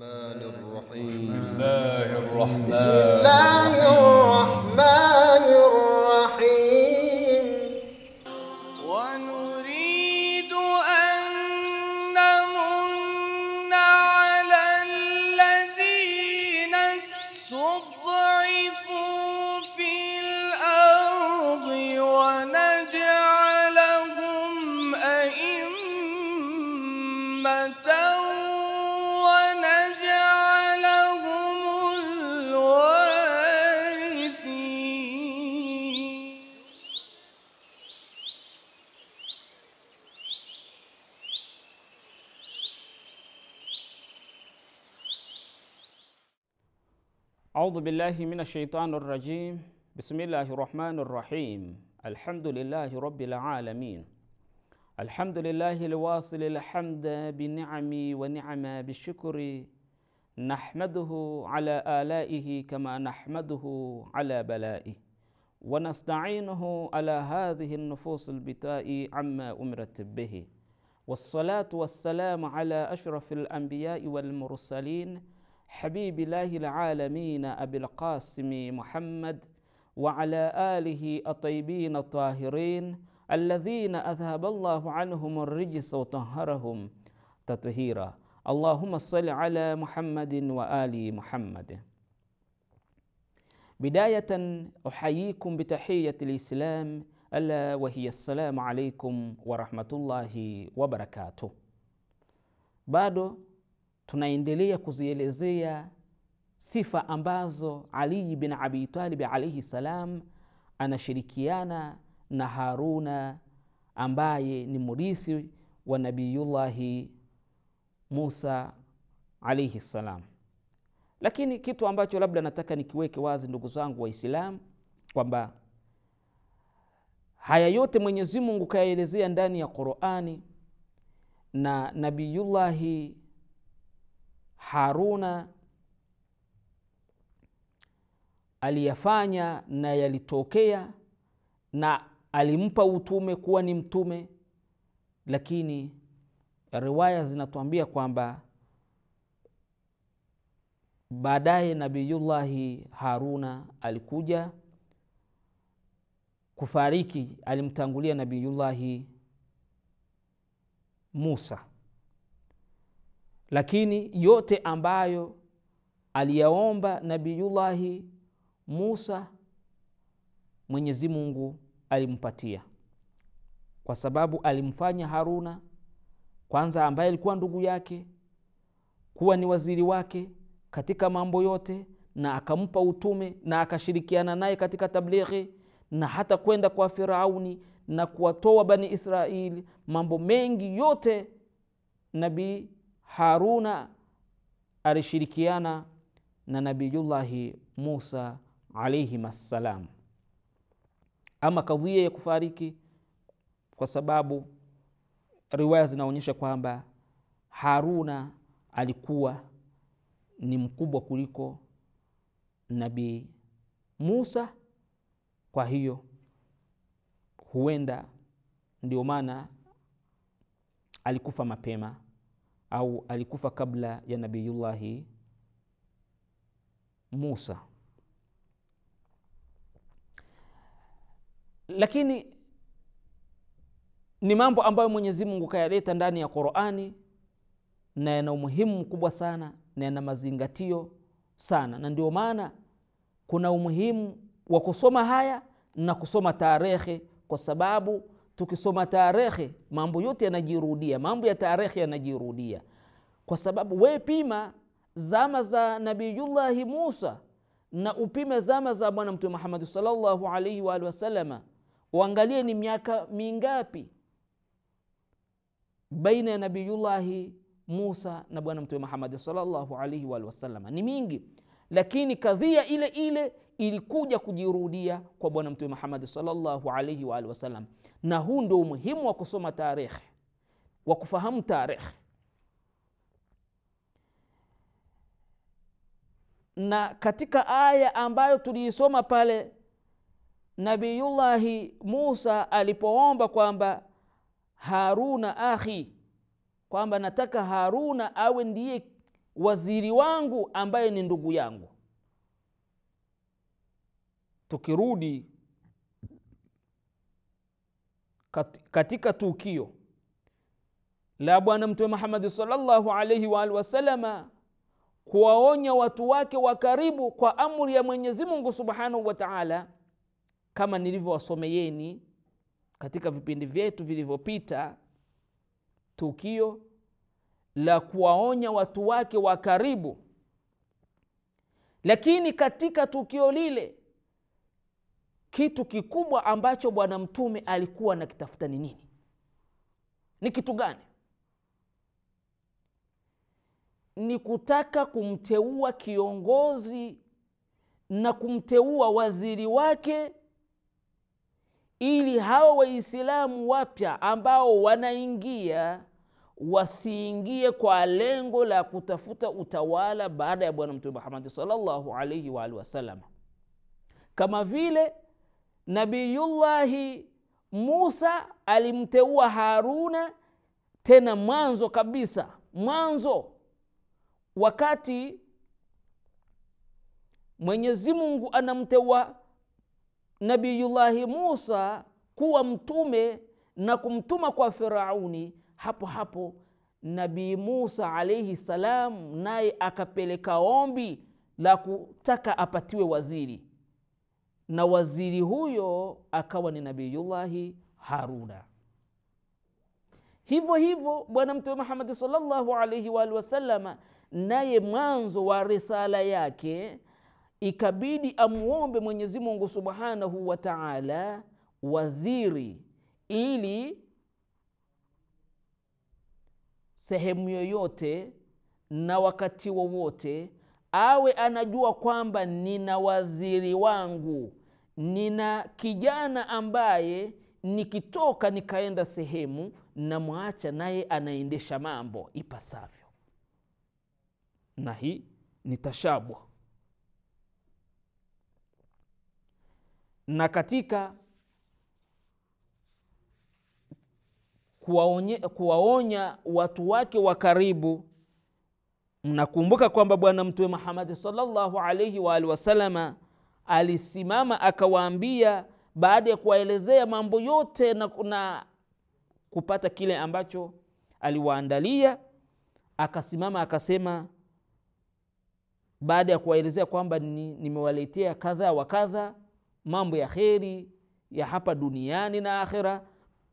الرحمن الرحيم بسم الله الرحمن أعوذ بالله من الشيطان الرجيم بسم الله الرحمن الرحيم الحمد لله رب العالمين الحمد لله الواصل الحمد بنعم ونعم بالشكر نحمده على آلائه كما نحمده على بلائه ونستعينه على هذه النفوس البتاء عما أمرت به والصلاة والسلام على أشرف الأنبياء والمرسلين حبيب الله العالمين أبي القاسم محمد وعلى آله الطيبين الطاهرين الذين أذهب الله عنهم الرجس وطهرهم تطهيرا اللهم صل على محمد وآل محمد بداية أحييكم بتحية الإسلام ألا وهي السلام عليكم ورحمة الله وبركاته بعد tunaendelea kuzielezea sifa ambazo Ali bin Abi Talib alaihi salam anashirikiana na Haruna ambaye ni mrithi wa Nabiyullahi Musa alaihi salam. Lakini kitu ambacho labda nataka nikiweke wazi, ndugu zangu Waislamu, kwamba haya yote Mwenyezi Mungu kayaelezea ndani ya Qurani na Nabiyullahi Haruna aliyafanya na yalitokea, na alimpa utume kuwa ni mtume, lakini riwaya zinatuambia kwamba baadaye Nabiyullahi Haruna alikuja kufariki, alimtangulia Nabiyullahi Musa lakini yote ambayo aliyaomba Nabiyullahi Musa Mwenyezi Mungu alimpatia, kwa sababu alimfanya Haruna kwanza, ambaye alikuwa ndugu yake, kuwa ni waziri wake katika mambo yote, na akampa utume na akashirikiana naye katika tablighi na hata kwenda kwa Firauni na kuwatoa Bani israeli Mambo mengi yote nabii Haruna alishirikiana na Nabiyullahi Musa alaihim assalam. Ama kadhia ya kufariki, kwa sababu riwaya zinaonyesha kwamba Haruna alikuwa ni mkubwa kuliko Nabii Musa, kwa hiyo huenda ndio maana alikufa mapema au alikufa kabla ya Nabiyullahi Musa. Lakini ni mambo ambayo Mwenyezi Mungu kayaleta ndani ya Qur'ani na yana umuhimu mkubwa sana na yana mazingatio sana, na ndio maana kuna umuhimu wa kusoma haya na kusoma tarehe, kwa sababu tukisoma tarehe mambo yote yanajirudia, mambo ya tarehe yanajirudia, kwa sababu we pima zama za Nabiyullahi Musa na upime zama za Bwana Mtume Muhammad sallallahu alaihi wa alihi wasalama, uangalie ni miaka mingapi baina ya Nabiyullahi Musa na Bwana Mtume Muhammad sallallahu alaihi wa alihi wasalama, ni mingi lakini kadhia ile ile ilikuja kujirudia kwa bwana mtume Muhammad sallallahu alaihi wa wasallam. Na huu ndio umuhimu wa kusoma tarikhi, wa kufahamu tarikhi. Na katika aya ambayo tuliisoma pale Nabiyullahi Musa alipoomba kwamba Haruna akhi, kwamba nataka Haruna awe ndiye waziri wangu ambaye ni ndugu yangu. Tukirudi katika tukio la Bwana Mtume muhamadi salllahu alaihi wa alihi kuwaonya watu wake wa karibu kwa amri ya Mwenyezi Mungu subhanahu wa taala, kama nilivyowasomeyeni katika vipindi vyetu vilivyopita tukio la kuwaonya watu wake wa karibu, lakini katika tukio lile kitu kikubwa ambacho Bwana Mtume alikuwa nakitafuta ni nini? Ni kitu gani? Ni kutaka kumteua kiongozi na kumteua waziri wake ili hawa Waislamu wapya ambao wanaingia wasiingie kwa lengo la kutafuta utawala baada ya Bwana Mtume Muhammad sallallahu alaihi wa alihi wasallam, kama vile Nabiyullahi Musa alimteua Haruna, tena mwanzo kabisa, mwanzo wakati Mwenyezi Mungu anamteua Nabiyullahi Musa kuwa mtume na kumtuma kwa Firauni hapo hapo Nabii Musa alaihi salam naye akapeleka ombi la kutaka apatiwe waziri, na waziri huyo akawa ni Nabiyullahi Haruna. Hivyo hivyo Bwana Mtume Muhamadi sallallahu alaihi waalihi wasalama naye mwanzo wa risala yake ikabidi amwombe Mwenyezi Mungu subhanahu wa taala waziri ili sehemu yoyote na wakati wowote, awe anajua kwamba nina waziri wangu, nina kijana ambaye nikitoka nikaenda sehemu namwacha naye anaendesha mambo ipasavyo. Na hii ni tashabwa na katika kuwaonya watu wake wa karibu. Mnakumbuka kwamba Bwana Mtume muhamadi sallallahu alaihi wa alihi wasalama alisimama akawaambia, baada ya kuwaelezea mambo yote na, na kupata kile ambacho aliwaandalia, akasimama akasema, baada ya kuwaelezea kwamba nimewaletea ni kadha wa kadha mambo ya kheri ya hapa duniani na akhera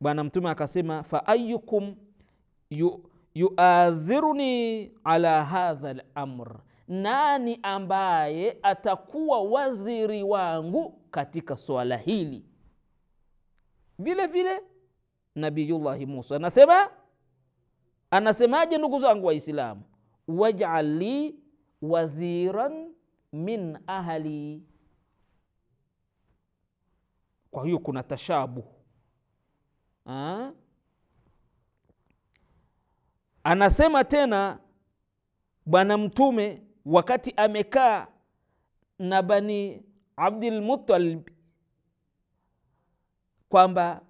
bwana mtume akasema fa ayukum yu, yuaziruni ala hadha lamr, nani ambaye atakuwa waziri wangu katika swala hili. Vile vile Nabiyullahi Musa anasema anasemaje? Ndugu zangu Waislamu, wajal li waziran min ahli. Kwa hiyo kuna tashabuh ha? Anasema tena Bwana Mtume wakati amekaa na Bani Abdilmutalib kwamba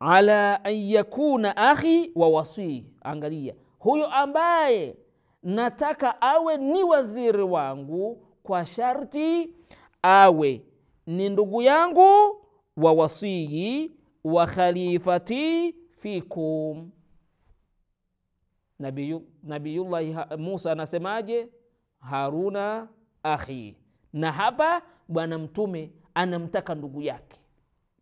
ala an yakuna akhi wa wasii. Angalia huyo ambaye nataka awe ni waziri wangu, kwa sharti awe ni ndugu yangu wa wasii wa khalifati fikum. Nabiyu, Nabi Musa anasemaje? Haruna akhi. Na hapa Bwana Mtume anamtaka ndugu yake,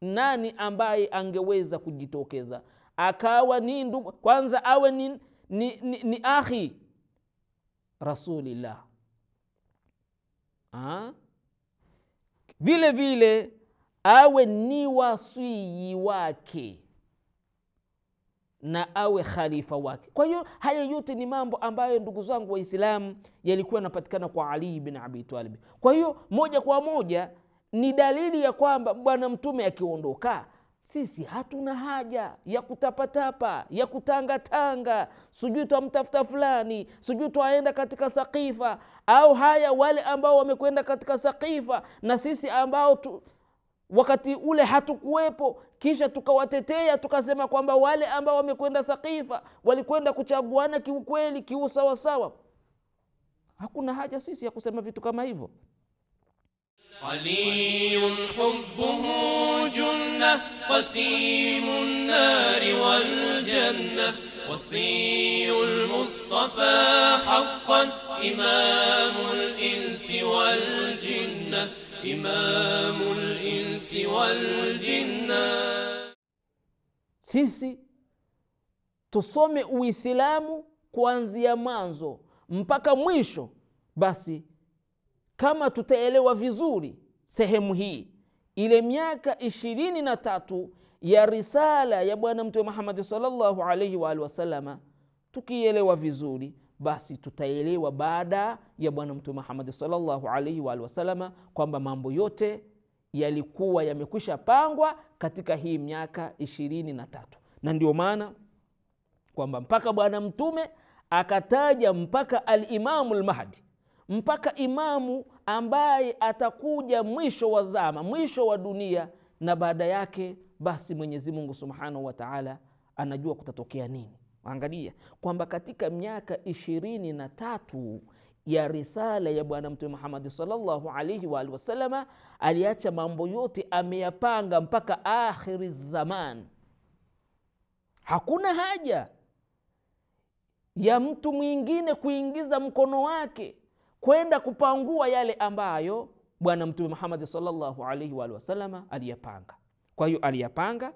nani ambaye angeweza kujitokeza akawa ni ndugu kwanza, awe ni, ni, ni, ni akhi rasulillah ha? Ah? Vile vile awe ni wasii wake na awe khalifa wake. Kwa hiyo haya yote ni mambo ambayo ndugu zangu Waislamu yalikuwa yanapatikana kwa Ali bin Abi Talib. Kwa hiyo moja kwa moja ni dalili ya kwamba Bwana Mtume akiondoka sisi hatuna haja ya kutapatapa ya kutangatanga, sijui twamtafuta fulani, sijui twaenda katika Sakifa au haya, wale ambao wamekwenda katika Sakifa na sisi ambao tu, wakati ule hatukuwepo kisha tukawatetea tukasema kwamba wale ambao wamekwenda sakifa walikwenda kuchaguana kiukweli kiusawasawa hakuna haja sisi ya kusema vitu kama hivyo علي imamu linsi waljinna. Sisi tusome Uislamu kuanzia mwanzo mpaka mwisho. Basi kama tutaelewa vizuri sehemu hii, ile miaka ishirini na tatu ya risala ya Bwana Mtume muhammadi sallallahu alaihi wa alihi wasalama, tukielewa vizuri basi tutaelewa baada ya Bwana Mtume muhamadi salllahu alaihi waali wasalama kwamba mambo yote yalikuwa yamekwisha pangwa katika hii miaka ishirini na tatu, na ndio maana kwamba mpaka Bwana Mtume akataja mpaka alimamu lmahdi mpaka imamu ambaye atakuja mwisho wa zama, mwisho wa dunia, na baada yake basi Mwenyezi Mungu subhanahu wa taala anajua kutatokea nini. Angalia kwamba katika miaka ishirini na tatu ya risala ya Bwana Mtume muhamadi salllahu alaihi waalihi wasalama, aliacha mambo yote ameyapanga mpaka akhiri zaman. Hakuna haja ya mtu mwingine kuingiza mkono wake kwenda kupangua yale ambayo Bwana Mtume muhamadi salllahu alaihi waalihi wasalama aliyapanga. Kwa hiyo aliyapanga,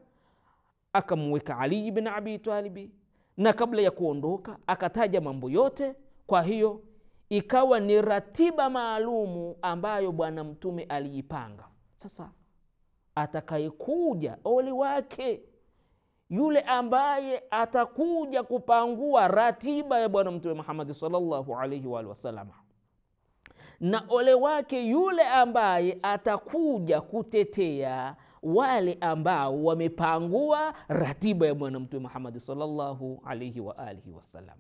akamweka alii bin abitalibi na kabla ya kuondoka akataja mambo yote. Kwa hiyo ikawa ni ratiba maalumu ambayo Bwana Mtume aliipanga. Sasa atakayekuja ole wake yule ambaye atakuja kupangua ratiba ya Bwana Mtume muhamadi salllahu alaihi waalihi wasalama na ole wake yule ambaye atakuja kutetea wale ambao wamepangua ratiba ya Bwana Mtume Muhammad sallallahu alaihi wa alihi wasallam.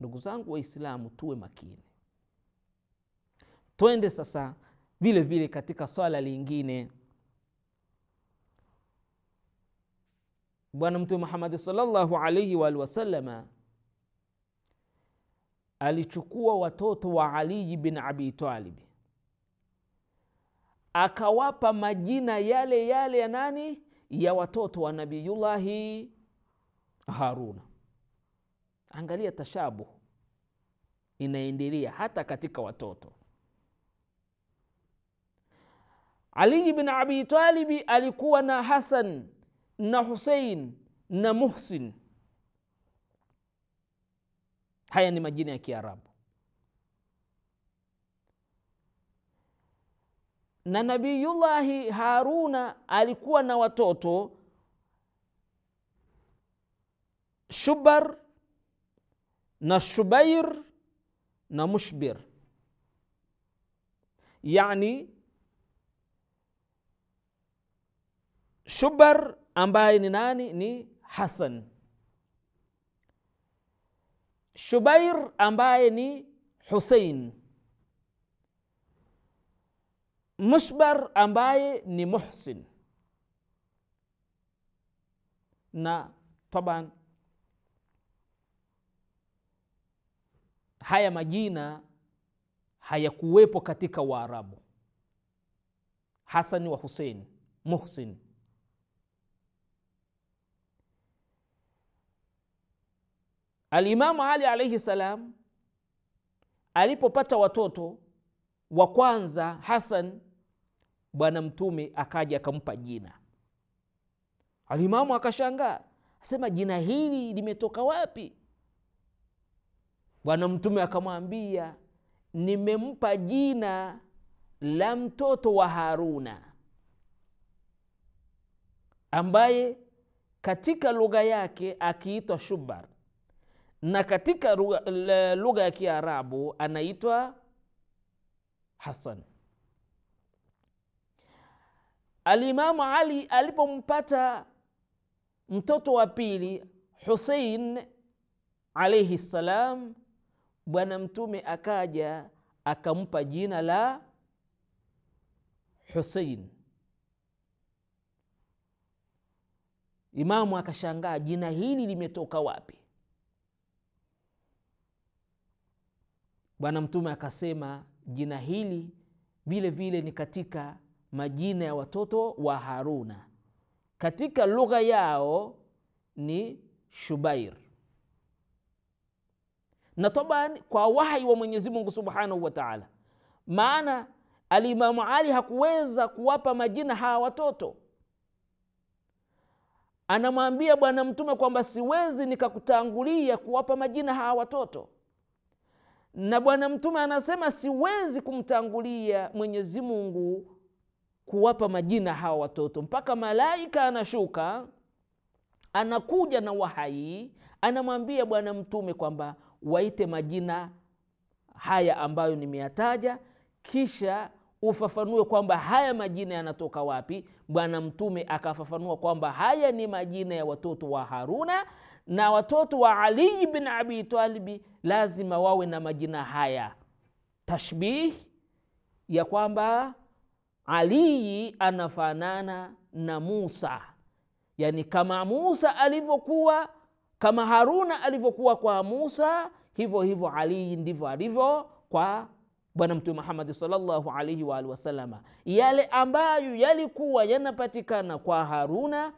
Ndugu zangu Waislamu, tuwe makini, twende sasa vile vile katika swala lingine. Bwana Mtume Muhammad sallallahu alaihi wa alihi alichukua watoto wa Ali bin Abi Talib akawapa majina yale yale ya nani? Ya watoto wa Nabiyullahi Haruna. Angalia tashabuh inaendelea hata katika watoto. aliyi bn abitalibi alikuwa na Hasan na Husein na Muhsin. Haya ni majina ya Kiarabu. na nabiyullahi Haruna alikuwa na watoto Shubar na Shubair na Mushbir, yani Shubar ambaye ni nani? Ni Hasan. Shubair ambaye ni Husein Mushbar ambaye ni muhsin na taban haya majina hayakuwepo katika Waarabu. Hasani wa Husein, Muhsin. Alimamu Ali alaihi salam alipopata watoto wa kwanza Hasan bwana mtume akaja akampa jina alimamu akashangaa asema jina hili limetoka wapi bwana mtume akamwambia nimempa jina la mtoto wa haruna ambaye katika lugha yake akiitwa shubar na katika lugha eh, ya kiarabu anaitwa hasan Alimamu Ali alipompata mtoto wa pili Husein alaihi ssalam, Bwana Mtume akaja akampa jina la Husein. Imamu akashangaa jina hili limetoka wapi? Bwana Mtume akasema jina hili vile vile ni katika majina ya watoto wa Haruna katika lugha yao ni Shubair, na taban kwa wahi wa Mwenyezi Mungu Subhanahu wa Ta'ala, maana Alimamu Ali hakuweza kuwapa majina hawa watoto. Anamwambia Bwana Mtume kwamba siwezi nikakutangulia kuwapa majina hawa watoto, na Bwana Mtume anasema siwezi kumtangulia Mwenyezi Mungu kuwapa majina hawa watoto mpaka malaika anashuka anakuja na wahai, anamwambia Bwana Mtume kwamba waite majina haya ambayo nimeyataja, kisha ufafanue kwamba haya majina yanatoka wapi. Bwana Mtume akafafanua kwamba haya ni majina ya watoto wa Haruna na watoto wa alii bin abitalibi lazima wawe na majina haya, tashbih ya kwamba Aliyi anafanana na Musa, yaani kama Musa alivyokuwa, kama Haruna alivyokuwa kwa Musa, hivyo hivyo alii ndivyo alivyo kwa Bwana Mtume Muhamadi sallallahu alaihi waalihi wasalama. Yale ambayo yalikuwa yanapatikana kwa Haruna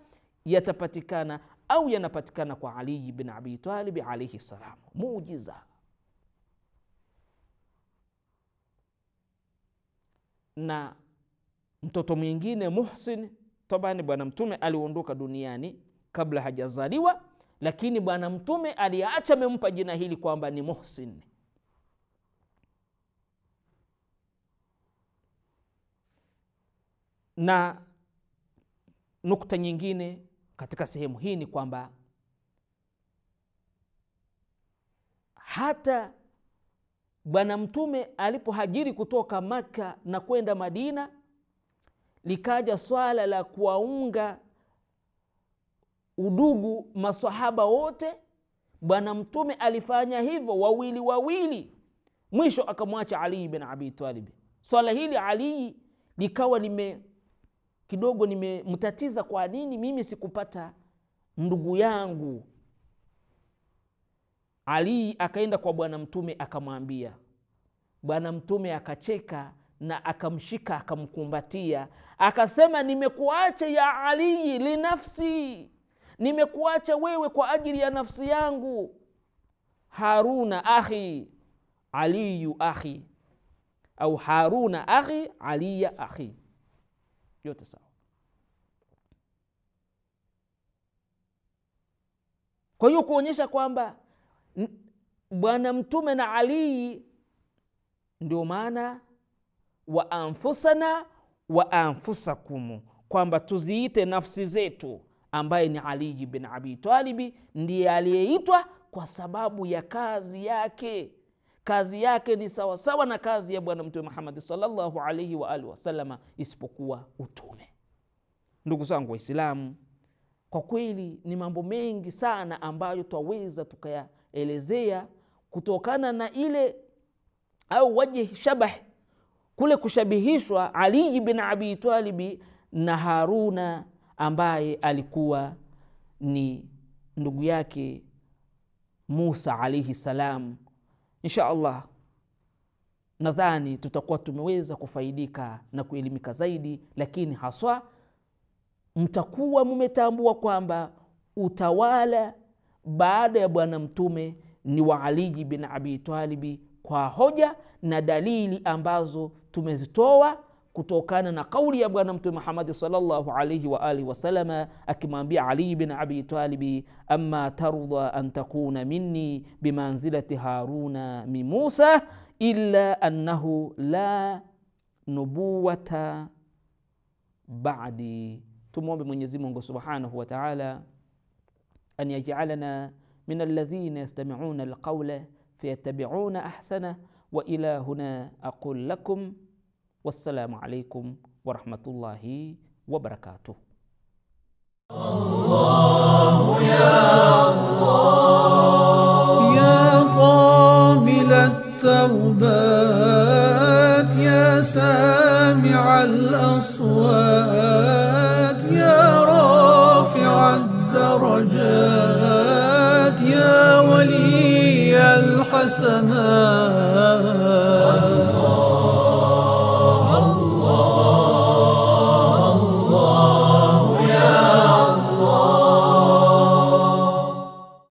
yatapatikana au yanapatikana kwa Aliyi bin Abi Talib alaihi salam. Muujiza. na Mtoto mwingine Muhsin tabani, Bwana Mtume aliondoka duniani kabla hajazaliwa, lakini Bwana Mtume aliacha amempa jina hili kwamba ni Muhsin. Na nukta nyingine katika sehemu hii ni kwamba hata Bwana Mtume alipohajiri kutoka Makka na kwenda Madina likaja swala la kuwaunga udugu masahaba wote. Bwana Mtume alifanya hivyo wawili wawili, mwisho akamwacha Ali bin Abi Swala hili Ali likawa lime kidogo nimemtatiza, kwa nini mimi sikupata ndugu yangu? Ali akaenda kwa Bwana Mtume akamwambia, Bwana Mtume akacheka na akamshika akamkumbatia, akasema, nimekuacha ya alii linafsi, nimekuacha wewe kwa ajili ya nafsi yangu. Haruna ahi aliyu ahi au Haruna ahi aliya ahi yote sawa. Kwa hiyo kuonyesha kwamba Bwana Mtume na alii ndio maana wa anfusana wa anfusakum, kwamba tuziite nafsi zetu, ambaye ni Ali bin Abi Talibi ndiye aliyeitwa kwa sababu ya kazi yake. Kazi yake ni sawasawa na kazi ya Bwana Mtume Muhammad sallallahu alaihi wa alihi wasallama, isipokuwa utume. Ndugu zangu Waislamu, kwa kweli ni mambo mengi sana ambayo twaweza tukayaelezea kutokana na ile au wajhi shabah kule kushabihishwa Ali bin Abi Talibi na Haruna ambaye alikuwa ni ndugu yake Musa alaihi salam. Insha Allah nadhani tutakuwa tumeweza kufaidika na kuelimika zaidi, lakini haswa mtakuwa mmetambua kwamba utawala baada ya Bwana Mtume ni wa Ali bin Abi Talibi kwa hoja na dalili ambazo tumezitoa kutokana na kauli ya Bwana Mtume Muhammadi sallallahu alaihi wa alihi wasalama akimwambia Ali bin Abi Talibi, amma tardha an takuna minni bimanzilati Haruna min Musa illa annahu la nubuwata ba'di. Tumwombe Mwenyezi Mungu subhanahu wa taala an yajalana min alladhina yastami'una alqaula فيتبعون أحسنه وإلى هنا أقول لكم والسلام عليكم ورحمة الله وبركاته الله يا الله يا قابل التوبات يا سامع الأصوات يا رافع الدرجات يا ولي kafasını